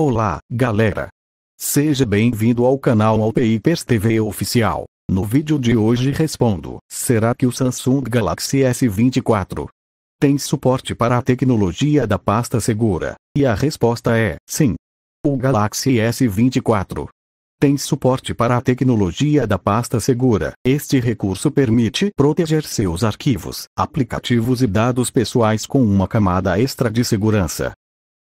Olá, galera! Seja bem-vindo ao canal Alpeipers TV Oficial. No vídeo de hoje respondo, será que o Samsung Galaxy S24 tem suporte para a tecnologia da pasta segura? E a resposta é, sim. O Galaxy S24 tem suporte para a tecnologia da pasta segura. Este recurso permite proteger seus arquivos, aplicativos e dados pessoais com uma camada extra de segurança.